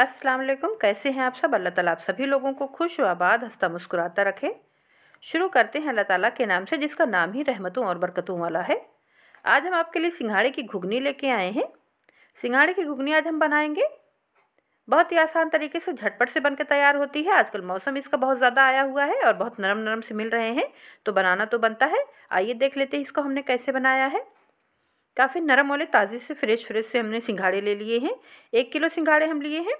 अस्सलाम वालेकुम कैसे हैं आप सब अल्लाह ताला आप सभी लोगों को खुश व आबाद हंसता मुस्कुराता रखे शुरू करते हैं अल्लाह ताला के नाम से जिसका नाम ही रहमतों और बरकतों वाला है आज हम आपके लिए सिंघाड़े की घुगनी लेके आए हैं सिंघाड़े की घुगनी आज हम बनाएंगे बहुत ही आसान तरीके से झटपट से के तैयार होती है आजकल मौसम इसका बहुत ज़्यादा आया हुआ है और बहुत नरम नरम से मिल रहे हैं तो बनाना तो बनता है आइए देख लेते हैं इसको हमने कैसे बनाया है काफ़ी नरम वाले ताज़े से फ्रेश फ्रेश से हमने सिंघाड़े ले लिए हैं एक किलो सिंघाड़े हम लिए हैं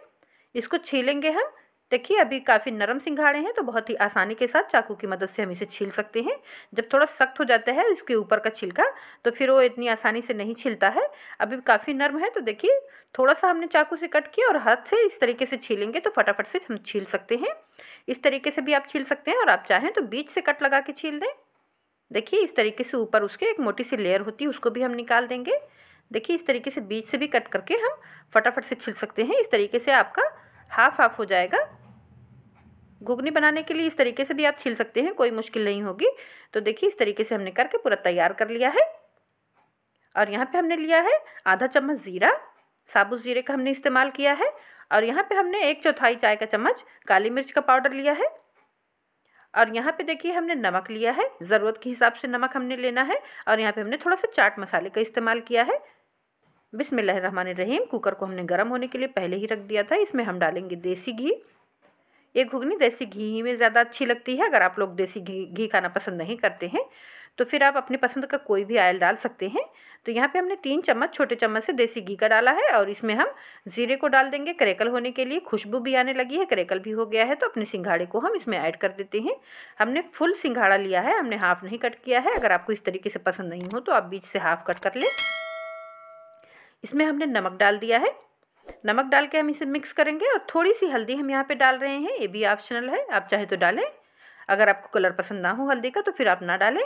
इसको छीलेंगे हम देखिए अभी काफ़ी नरम सिंघाड़े हैं तो बहुत ही आसानी के साथ चाकू की मदद से हम इसे छील सकते हैं जब थोड़ा सख्त हो जाता है इसके ऊपर का छिलका तो फिर वो इतनी आसानी से नहीं छिलता है अभी काफ़ी नरम है तो देखिए थोड़ा सा हमने चाकू से कट किया और हाथ से इस तरीके से छीलेंगे तो फटाफट से हम छील सकते हैं इस तरीके से भी आप छील सकते हैं और आप चाहें तो बीच से कट लगा के छील दें देखिए इस तरीके से ऊपर उसके एक मोटी सी लेयर होती है उसको भी हम निकाल देंगे देखिए इस तरीके से बीच से भी कट करके हम फटाफट से छिल सकते हैं इस तरीके से आपका हाफ हाफ हो जाएगा घुगनी बनाने के लिए इस तरीके से भी आप छिल सकते हैं कोई मुश्किल नहीं होगी तो देखिए इस तरीके से हमने करके पूरा तैयार कर लिया है और यहाँ पे हमने लिया है आधा चम्मच ज़ीरा साबुत ज़ीरे का हमने इस्तेमाल किया है और यहाँ पे हमने एक चौथाई चाय का चम्मच काली मिर्च का पाउडर लिया है और यहाँ पे देखिए हमने नमक लिया है ज़रूरत के हिसाब से नमक हमने लेना है और यहाँ पे हमने थोड़ा सा चाट मसाले का इस्तेमाल किया है रहीम कुकर को हमने गर्म होने के लिए पहले ही रख दिया था इसमें हम डालेंगे देसी घी ये घुगनी देसी घी ही में ज़्यादा अच्छी लगती है अगर आप लोग देसी घी घी खाना पसंद नहीं करते हैं तो फिर आप अपनी पसंद का कोई भी आयल डाल सकते हैं तो यहाँ पे हमने तीन चम्मच छोटे चम्मच से देसी घी का डाला है और इसमें हम ज़ीरे को डाल देंगे करेकल होने के लिए खुशबू भी आने लगी है करेकल भी हो गया है तो अपने सिंघाड़े को हम इसमें ऐड कर देते हैं हमने फुल सिंघाड़ा लिया है हमने हाफ़ नहीं कट किया है अगर आपको इस तरीके से पसंद नहीं हो तो आप बीच से हाफ़ कट कर लें इसमें हमने नमक डाल दिया है नमक डाल के हम इसे मिक्स करेंगे और थोड़ी सी हल्दी हम यहाँ पे डाल रहे हैं ये भी ऑप्शनल है आप चाहे तो डालें अगर आपको कलर पसंद ना हो हल्दी का तो फिर आप ना डालें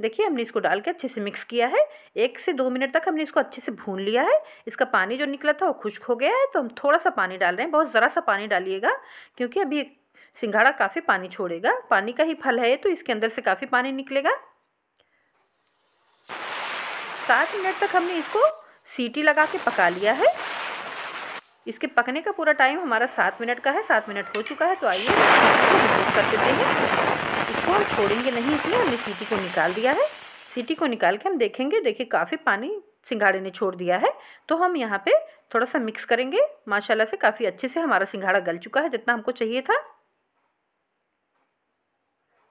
देखिए हमने इसको डाल के अच्छे से मिक्स किया है एक से दो मिनट तक हमने इसको अच्छे से भून लिया है इसका पानी जो निकला था वो खुश्क हो गया है तो हम थोड़ा सा पानी डाल रहे हैं बहुत ज़रा सा पानी डालिएगा क्योंकि अभी सिंघाड़ा काफ़ी पानी छोड़ेगा पानी का ही फल है तो इसके अंदर से काफ़ी पानी निकलेगा सात मिनट तक हमने इसको सीटी लगा के पका लिया है इसके पकने का पूरा टाइम हमारा सात मिनट का है सात मिनट हो चुका है तो आइए कर देते हैं हम छोड़ेंगे नहीं इसलिए हमने सीटी को निकाल दिया है सीटी को निकाल के हम देखेंगे देखिए काफ़ी पानी सिंघाड़े ने छोड़ दिया है तो हम यहाँ पे थोड़ा सा मिक्स करेंगे माशाल्लाह से काफ़ी अच्छे से हमारा सिंघाड़ा गल चुका है जितना हमको चाहिए था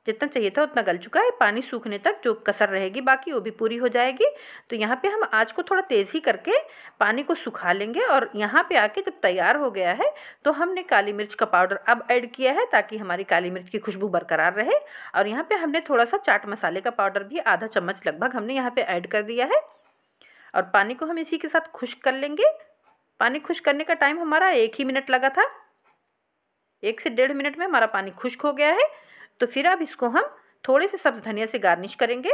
जितना चाहिए था उतना गल चुका है पानी सूखने तक जो कसर रहेगी बाकी वो भी पूरी हो जाएगी तो यहाँ पे हम आज को थोड़ा तेज़ ही करके पानी को सुखा लेंगे और यहाँ पे आके जब तैयार हो गया है तो हमने काली मिर्च का पाउडर अब ऐड किया है ताकि हमारी काली मिर्च की खुशबू बरकरार रहे और यहाँ पर हमने थोड़ा सा चाट मसाले का पाउडर भी आधा चम्मच लगभग हमने यहाँ पर ऐड कर दिया है और पानी को हम इसी के साथ खुश कर लेंगे पानी खुश करने का टाइम हमारा एक ही मिनट लगा था एक से डेढ़ मिनट में हमारा पानी खुश्क हो गया है तो फिर अब इसको हम थोड़े से सब्ज़ धनिया से गार्निश करेंगे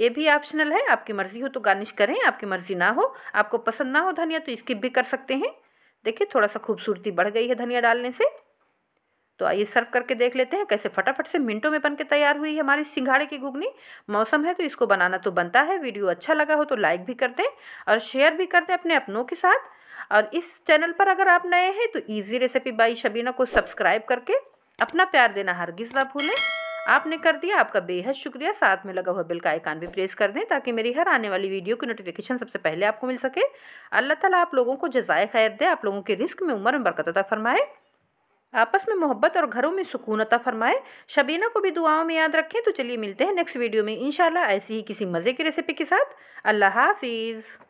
ये भी ऑप्शनल है आपकी मर्ज़ी हो तो गार्निश करें आपकी मर्ज़ी ना हो आपको पसंद ना हो धनिया तो स्किप भी कर सकते हैं देखिए थोड़ा सा खूबसूरती बढ़ गई है धनिया डालने से तो आइए सर्व करके देख लेते हैं कैसे फटाफट से मिनटों में बन के तैयार हुई है हमारी सिंघाड़े की घुगनी मौसम है तो इसको बनाना तो बनता है वीडियो अच्छा लगा हो तो लाइक भी कर दें और शेयर भी कर दें अपने अपनों के साथ और इस चैनल पर अगर आप नए हैं तो ईजी रेसिपी बाई शबीना को सब्सक्राइब करके अपना प्यार देना गिज ना भूलें आपने कर दिया आपका बेहद शुक्रिया साथ में लगा हुआ बिल का आइकान भी प्रेस कर दें ताकि मेरी हर आने वाली वीडियो की नोटिफिकेशन सबसे पहले आपको मिल सके अल्लाह ताला आप लोगों को जजाय खैर दे आप लोगों के रिस्क में उम्र में बरकत अता फरमाए आपस में मोहब्बत और घरों में सुकून अता फरमाए शबीना को भी दुआओं में याद रखें तो चलिए मिलते हैं नेक्स्ट वीडियो में इन ऐसी ही किसी मज़े की रेसिपी के साथ अल्लाह हाफिज़